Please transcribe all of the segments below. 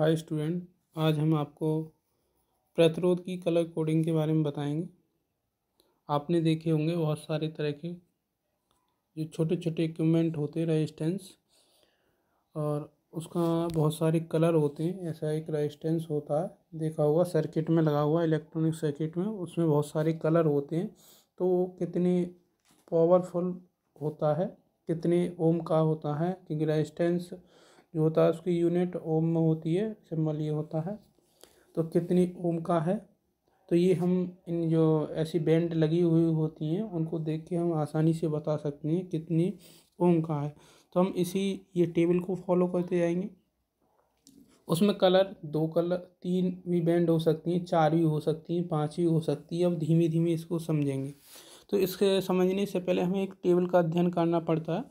hi student आज हम आपको प्रतिरोध की कलर कोडिंग के बारे में बताएंगे आपने देखे होंगे बहुत सारे तरह के जो छोटे छोटे इक्वमेंट होते हैं रजिस्टेंस और उसका बहुत सारे कलर होते हैं ऐसा एक रजिस्टेंस होता है देखा होगा सर्किट में लगा हुआ इलेक्ट्रॉनिक सर्किट में उसमें बहुत सारे कलर होते हैं तो वो कितने पावरफुल होता है कितने ओम का होता है क्योंकि रजिस्टेंस जो होता है उसकी यूनिट ओम में होती है सिंबल ये होता है तो कितनी ओम का है तो ये हम इन जो ऐसी बैंड लगी हुई होती हैं उनको देख के हम आसानी से बता सकते हैं कितनी ओम का है तो हम इसी ये टेबल को फॉलो करते जाएंगे उसमें कलर दो कलर तीन भी बैंड हो सकती हैं चार भी हो सकती हैं पाँच भी हो सकती है अब धीमे धीमे इसको समझेंगे तो इसके समझने से पहले हमें एक टेबल का अध्ययन करना पड़ता है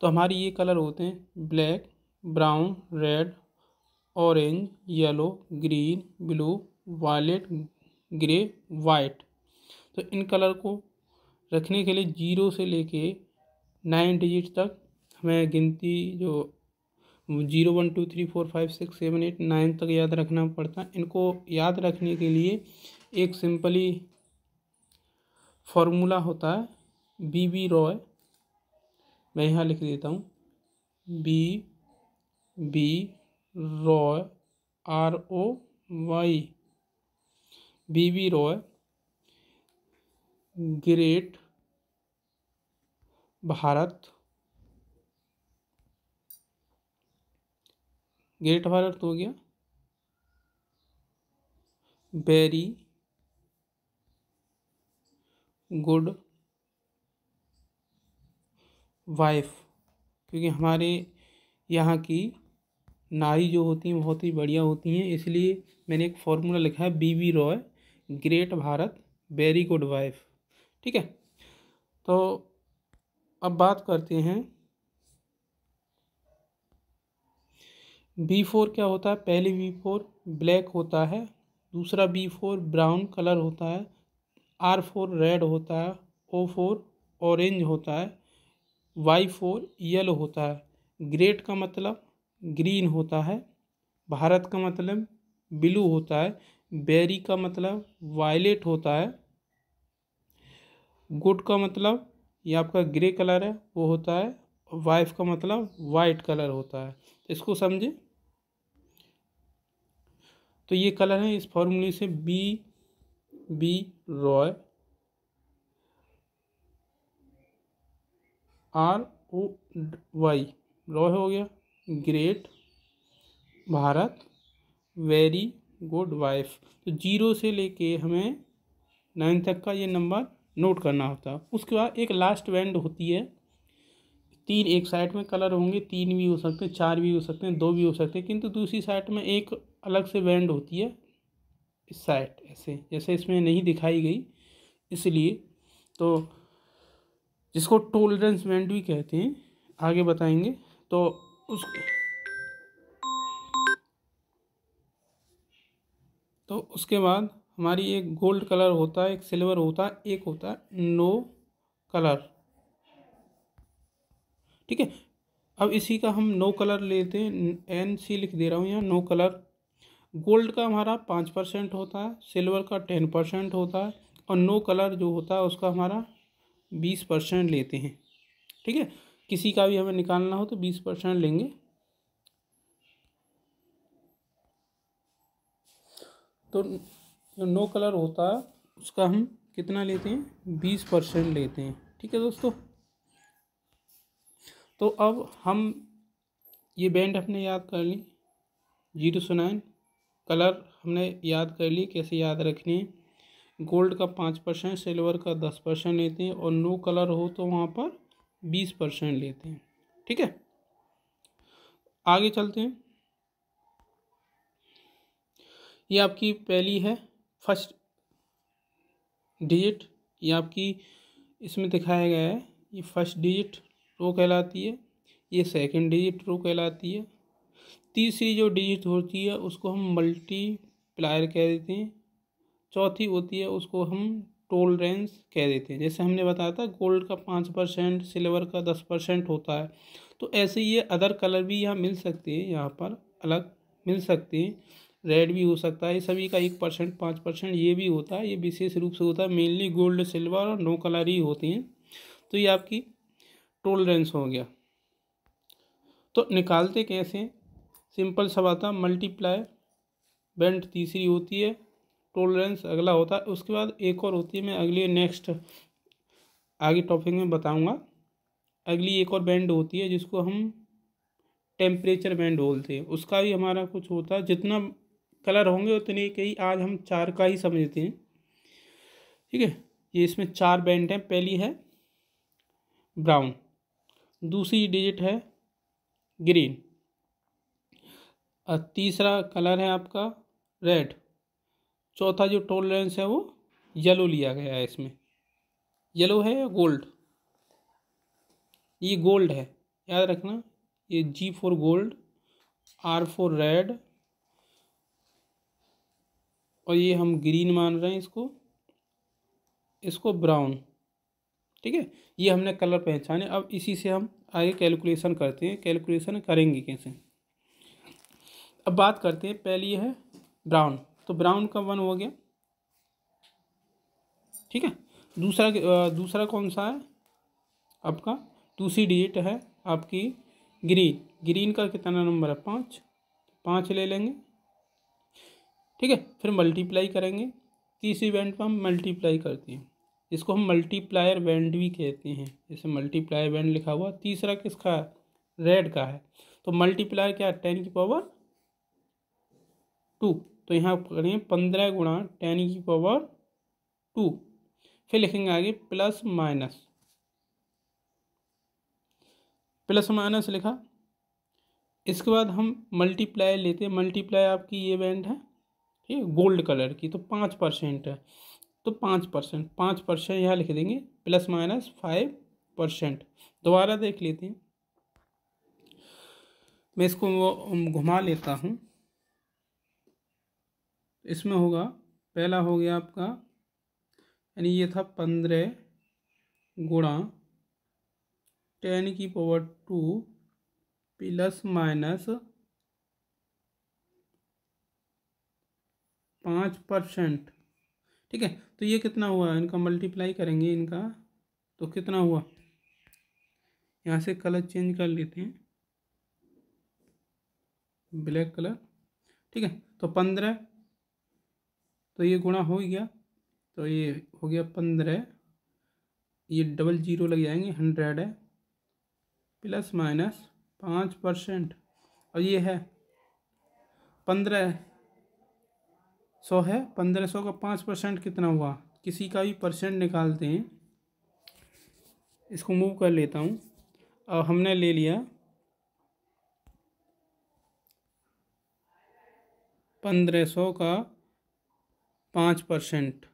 तो हमारे ये कलर होते हैं black brown red orange yellow green blue violet grey white तो इन कलर को रखने के लिए जीरो से लेके नाइन डिजिट तक हमें गिनती जो zero one two three four five six seven eight nine तक याद रखना पड़ता है इनको याद रखने के लिए एक सिंपली फॉर्मूला होता है बी बी रॉय मैं यहाँ लिख देता हूँ B B Roy R O Y B B Roy great Bharat great Bharat हो गया बेरी गुड वाइफ क्योंकि हमारे यहाँ की नारी जो होती हैं बहुत ही बढ़िया होती हैं इसलिए मैंने एक फॉर्मूला लिखा है B V Roy great Bharat very good wife ठीक है तो अब बात करते हैं बी फोर क्या होता है पहले बी फोर ब्लैक होता है दूसरा बी फोर ब्राउन कलर होता है आर फोर रेड होता है ओ फोर ऑरेंज होता है वाई फोर येलो होता है ग्रेट का मतलब ग्रीन होता है भारत का मतलब ब्लू होता है बेरी का मतलब वायलेट होता है गुड का मतलब ये आपका ग्रे कलर है वो होता है वाइफ का मतलब वाइट कलर होता है इसको समझे तो ये कलर है इस फॉर्मूले से B B Roy R O Y Roy हो गया great Bharat very good wife तो जीरो से लेके हमें नाइन तक का ये नंबर नोट करना होता है उसके बाद एक लास्ट बैंड होती है तीन एक साइड में कलर होंगे तीन भी हो सकते हैं चार भी हो सकते हैं दो भी हो सकते हैं किंतु दूसरी साइड में एक अलग से बैंड होती है इस साइड ऐसे जैसे इसमें नहीं दिखाई गई इसलिए तो जिसको टोलरेंस वेंड भी कहते हैं आगे बताएंगे तो उसको तो उसके बाद हमारी एक गोल्ड कलर होता है एक सिल्वर होता है एक होता है नो कलर ठीक है अब इसी का हम नो कलर लेते हैं एन सी लिख दे रहा हूँ यहाँ नो कलर गोल्ड का हमारा पाँच परसेंट होता है सिल्वर का टेन परसेंट होता है और नो कलर जो होता है उसका हमारा बीस परसेंट लेते हैं ठीक है किसी का भी हमें निकालना हो तो बीस परसेंट लेंगे तो जो नो कलर होता है उसका हम कितना लेते हैं बीस परसेंट लेते हैं ठीक है दोस्तों तो अब हम ये बैंड हमने याद कर ली जीरो सौ नाइन कलर हमने याद कर ली कैसे याद रखने हैं गोल्ड का पाँच परसेंट सिल्वर का दस परसेंट लेते हैं और नो कलर हो तो वहाँ पर बीस परसेंट लेते हैं ठीक है आगे चलते हैं ये आपकी पहली है फर्स्ट डिजिट ये आपकी इसमें दिखाया गया है ये फर्स्ट डिजिट रो कहलाती है ये सेकंड डिजिट रो कहलाती है तीसरी जो डिजिट होती है उसको हम मल्टीप्लायर कह देते हैं चौथी होती है उसको हम टोलरेंस कह देते हैं जैसे हमने बताया था गोल्ड का पाँच परसेंट सिल्वर का दस परसेंट होता है तो ऐसे ये अदर कलर भी यहाँ मिल सकते हैं यहाँ पर अलग मिल सकते हैं रेड भी हो सकता है सभी का एक परसेंट पाँच परसेंट ये भी होता है ये विशेष रूप से होता है मेनली गोल्ड सिल्वर और नो कलर ही होते हैं तो ये आपकी टोलरेंस हो गया तो निकालते कैसे सिंपल सब आता मल्टीप्लाई बेंट तीसरी होती है टोलरेंस अगला होता है उसके बाद एक और होती है मैं अगली नेक्स्ट आगे टॉपिक में बताऊंगा अगली एक और बैंड होती है जिसको हम टेम्परेचर बैंड बोलते हैं उसका भी हमारा कुछ होता है जितना कलर होंगे उतने के ही आज हम चार का ही समझते हैं ठीक है ये इसमें चार बैंड हैं पहली है ब्राउन दूसरी डिजिट है ग्रीन और तीसरा कलर है आपका रेड चौथा जो टॉलरेंस है वो येलो लिया गया है इसमें येलो है या गोल्ड ये गोल्ड है याद रखना ये G for gold R for red और ये हम ग्रीन मान रहे हैं इसको इसको ब्राउन ठीक है ये हमने कलर पहचाने अब इसी से हम आगे कैलकुलेशन करते हैं कैलकुलेशन करेंगे कैसे अब बात करते हैं पहली है ब्राउन तो ब्राउन का वन हो गया ठीक है दूसरा दूसरा कौन सा है आपका दूसरी डिजिट है आपकी ग्रीन ग्रीन का कितना नंबर है पाँच पाँच ले लेंगे ठीक है फिर मल्टीप्लाई करेंगे तीसरी बैंड पर हम मल्टीप्लाई करते हैं इसको हम मल्टीप्लायर बैंड भी कहते हैं जैसे मल्टीप्लायर बैंड लिखा हुआ तीसरा किसका रेड का है तो मल्टीप्लायर क्या टेन की पावर टू तो यहाँ करेंगे पंद्रह गुणा टेन की पावर टू फिर लिखेंगे आगे प्लस माइनस प्लस माइनस लिखा इसके बाद हम मल्टीप्लाई लेते हैं मल्टीप्लाई आपकी ये बैंड है ठीक है गोल्ड कलर की तो पाँच परसेंट है तो पाँच परसेंट पाँच परसेंट यहाँ लिख देंगे प्लस माइनस फाइव परसेंट दोबारा देख लेते हैं मैं इसको घुमा लेता हूँ इसमें होगा पहला हो गया आपका यानी ये था पंद्रह गुणा टेन की पावर टू प्लस माइनस पाँच परसेंट ठीक है तो ये कितना हुआ इनका मल्टीप्लाई करेंगे इनका तो कितना हुआ यहाँ से कलर चेंज कर लेते हैं ब्लैक कलर ठीक है तो पंद्रह तो ये गुणा हो गया तो ये हो गया पंद्रह ये डबल जीरो लग जाएंगे हंड्रेड है प्लस माइनस पाँच परसेंट और ये है पंद्रह सौ है पंद्रह सौ का पाँच परसेंट कितना हुआ किसी का भी परसेंट निकालते हैं इसको मूव कर लेता हूँ और हमने ले लिया पंद्रह सौ का पाँच परसेंट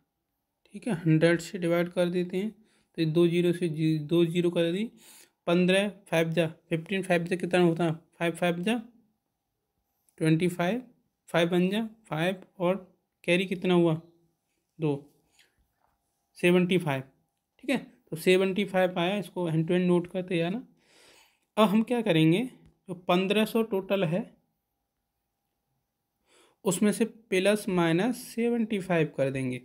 ठीक है हंड्रेड से डिवाइड कर देते हैं तो दो जीरो से जी, दो जीरो कर दी पंद्रह फाइव जा फिफ्टीन फाइव जा कितना होता है फाइव फाइव जा ट्वेंटी फाइव फाइव बन जा फाइव और कैरी कितना हुआ दो सेवेंटी फाइव ठीक है तो सेवेंटी फाइव आया इसको हैंड टू हैंड नोट करते जाना अब हम क्या करेंगे जो पंद्रह सौ टोटल है उसमें से प्लस माइनस सेवेंटी फाइव कर देंगे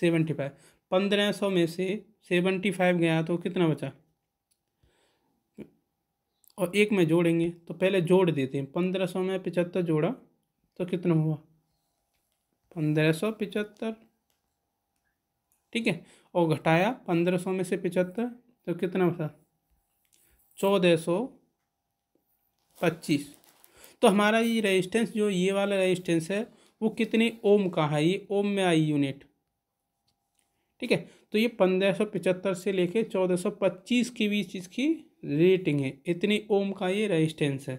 सेवेंटी फाइव पंद्रह सौ में से सेवेंटी फाइव गया तो कितना बचा और एक में जोड़ेंगे तो पहले जोड़ देते हैं पंद्रह सौ में पिचहत्तर जोड़ा तो कितना हुआ पंद्रह सौ पिचहत्तर ठीक है और घटाया पंद्रह सौ में से पिचहत्तर तो कितना बचा चौदह सौ पच्चीस तो हमारा ये रेजिस्टेंस जो ये वाला रेजिस्टेंस है वो कितने ओम का है ये ओम में आई यूनिट ठीक है तो ये पंद्रह सौ पचहत्तर से लेके चौदह सौ पच्चीस के बीच इसकी रेटिंग है इतनी ओम का ये रेजिस्टेंस है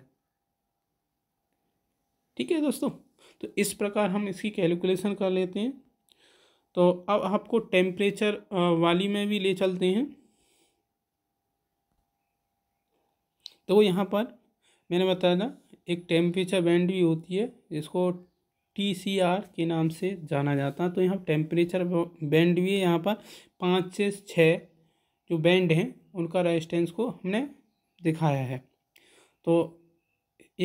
ठीक है दोस्तों तो इस प्रकार हम इसकी कैलकुलेशन कर लेते हैं तो अब आपको टेम्परेचर वाली में भी ले चलते हैं तो यहाँ पर मैंने बताया ना एक टेम्परेचर बैंड भी होती है जिसको टी सी आर के नाम से जाना जाता है तो यहाँ टेम्परेचर बैंड भी है यहाँ पर पाँच से छः जो बैंड हैं उनका रेजिस्टेंस को हमने दिखाया है तो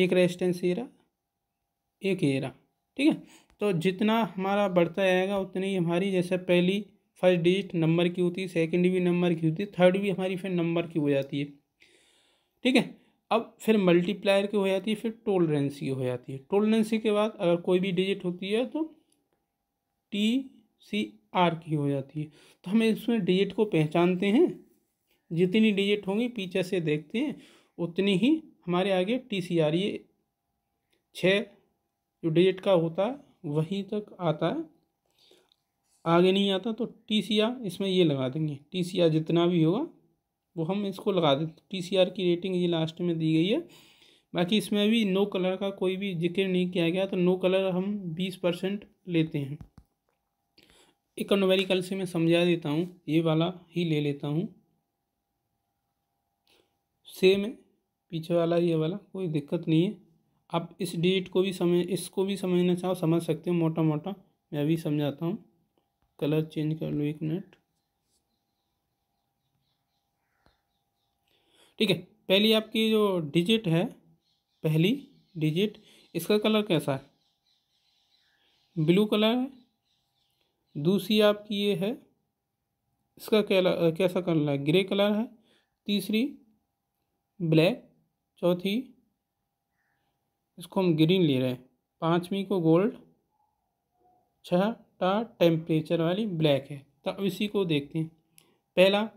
एक रेजिस्टेंस ये रहा एक ये रहा ठीक है तो जितना हमारा बढ़ता जाएगा उतनी हमारी जैसे पहली फर्स्ट डिजिट नंबर की होती है सेकेंड भी नंबर की होती है थर्ड भी हमारी फिर नंबर की हो जाती है ठीक है अब फिर मल्टीप्लायर की हो जाती है फिर टोलरेंसी हो जाती है टोलरेंसी के बाद अगर कोई भी डिजिट होती है तो टी सी आर की हो जाती है तो हम इसमें डिजिट को पहचानते हैं जितनी डिजिट होंगी पीछे से देखते हैं उतनी ही हमारे आगे टी सी आर ये छः जो डिजिट का होता है वहीं तक आता है आगे नहीं आता तो टी सी आर इसमें ये लगा देंगे टी सी आर जितना भी होगा वो हम इसको लगा देते टी सी आर की रेटिंग ये लास्ट में दी गई है बाकी इसमें भी नो कलर का कोई भी जिक्र नहीं किया गया तो नो कलर हम बीस परसेंट लेते हैं एक कल से मैं समझा देता हूँ ये वाला ही ले लेता हूँ सेम है पीछे वाला ये वाला कोई दिक्कत नहीं है आप इस डेट को भी समझ इसको भी समझना चाहो समझ सकते हो मोटा मोटा मैं अभी समझाता हूँ कलर चेंज कर लो एक मिनट ठीक है पहली आपकी जो डिजिट है पहली डिजिट इसका कलर कैसा है ब्लू कलर है दूसरी आपकी ये है इसका कलर कैसा कलर है ग्रे कलर है तीसरी ब्लैक चौथी इसको हम ग्रीन ले रहे हैं पाँचवीं को गोल्ड छठा टेम्परेचर वाली ब्लैक है तो अब इसी को देखते हैं पहला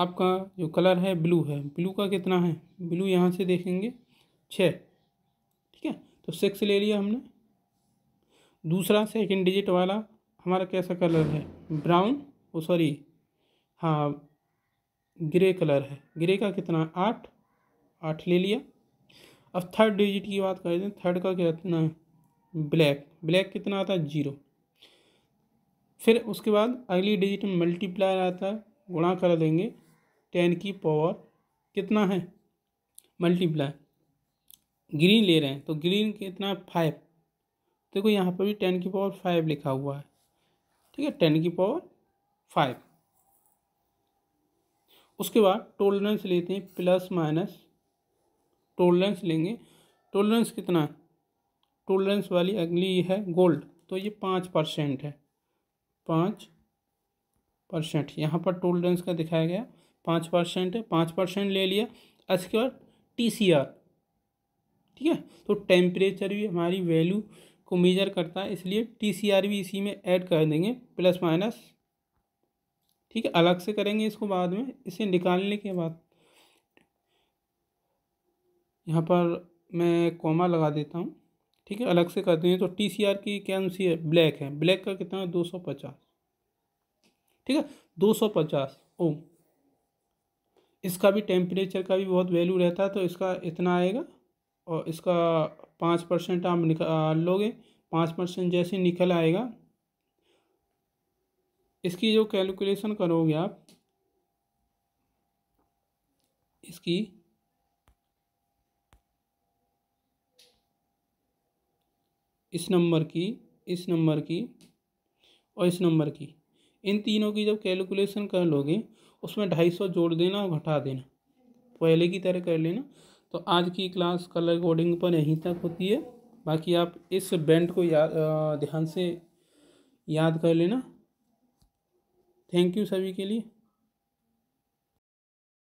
आपका जो कलर है ब्लू है ब्लू का कितना है ब्लू यहाँ से देखेंगे छः ठीक है तो सिक्स ले लिया हमने दूसरा सेकंड डिजिट वाला हमारा कैसा कलर है ब्राउन ओ सॉरी हाँ ग्रे कलर है ग्रे का कितना आठ आठ ले लिया अब थर्ड डिजिट की बात करें थर्ड का कितना है ब्लैक ब्लैक कितना आता है जीरो फिर उसके बाद अगली डिजिट में मल्टीप्लायर आता है गुणा कर देंगे टेन की पावर कितना है मल्टीप्लाई ग्रीन ले रहे हैं तो ग्रीन कितना है फाइव देखो यहाँ पर भी टेन की पावर फाइव लिखा हुआ है ठीक है टेन की पावर फाइव उसके बाद टोलरेंस लेते हैं प्लस माइनस टोलरेंस लेंगे टोलरेंस कितना है टोलरेंस वाली अगली है गोल्ड तो ये पाँच परसेंट है पाँच परसेंट यहाँ पर टोलरेंस का दिखाया गया पाँच परसेंट है पाँच परसेंट ले लिया इसके बाद टी सी आर ठीक है तो टेम्परेचर भी हमारी वैल्यू को मेजर करता है इसलिए टी सी आर भी इसी में ऐड कर देंगे प्लस माइनस ठीक है अलग से करेंगे इसको बाद में इसे निकालने के बाद यहाँ पर मैं कॉमा लगा देता हूँ ठीक है अलग से कर देंगे तो टी सी आर की क्या सी है ब्लैक है ब्लैक का कितना है दो सौ पचास ठीक है दो सौ पचास ओम इसका भी टेम्परेचर का भी बहुत वैल्यू रहता है तो इसका इतना आएगा और इसका पाँच परसेंट आप निकाल लोगे पाँच परसेंट जैसे निकल आएगा इसकी जो कैलकुलेशन करोगे आप इसकी इस नंबर की इस नंबर की और इस नंबर की इन तीनों की जब कैलकुलेशन कर लोगे उसमें ढाई सौ जोड़ देना और घटा देना पहले की तरह कर लेना तो आज की क्लास कलर अकॉर्डिंग पर यहीं तक होती है बाकी आप इस बैंड को याद ध्यान से याद कर लेना थैंक यू सभी के लिए